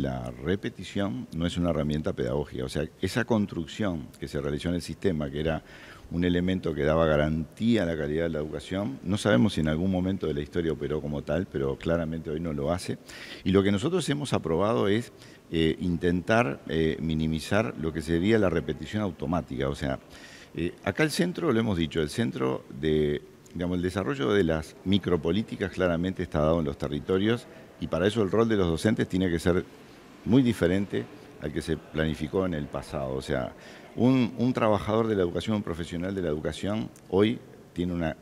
La repetición no es una herramienta pedagógica, o sea, esa construcción que se realizó en el sistema, que era un elemento que daba garantía a la calidad de la educación. No sabemos si en algún momento de la historia operó como tal, pero claramente hoy no lo hace. Y lo que nosotros hemos aprobado es eh, intentar eh, minimizar lo que sería la repetición automática. O sea, eh, acá el centro, lo hemos dicho, el centro de, digamos, el desarrollo de las micropolíticas claramente está dado en los territorios y para eso el rol de los docentes tiene que ser muy diferente al que se planificó en el pasado. O sea, un, trabajador de la educación, un profesional de la educación, hoy tiene una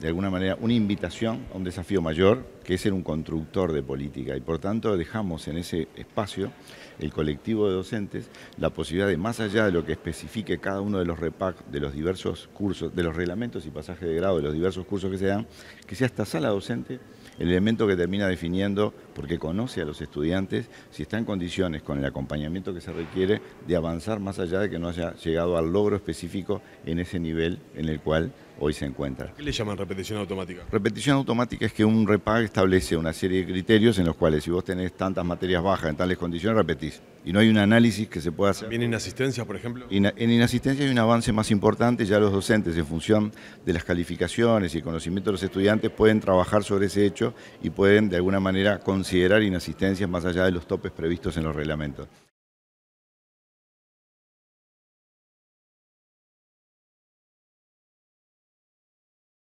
de alguna manera, una invitación a un desafío mayor, que es ser un constructor de política. Y por tanto dejamos en ese espacio, el colectivo de docentes, la posibilidad de, más allá de lo que especifique cada uno de los repac, de los diversos cursos, de los reglamentos y pasajes de grado, de los diversos cursos que se dan, que sea esta sala docente el elemento que termina definiendo, porque conoce a los estudiantes, si está en condiciones con el acompañamiento que se requiere de avanzar más allá de que no haya llegado al logro específico en ese nivel en el cual hoy se encuentra. ¿Qué le llaman repetición automática? Repetición automática es que un repag establece una serie de criterios en los cuales si vos tenés tantas materias bajas en tales condiciones, repetís. Y no hay un análisis que se pueda hacer. en inasistencia, por ejemplo? en inasistencia hay un avance más importante, ya los docentes en función de las calificaciones y el conocimiento de los estudiantes pueden trabajar sobre ese hecho y pueden de alguna manera considerar inasistencias más allá de los topes previstos en los reglamentos.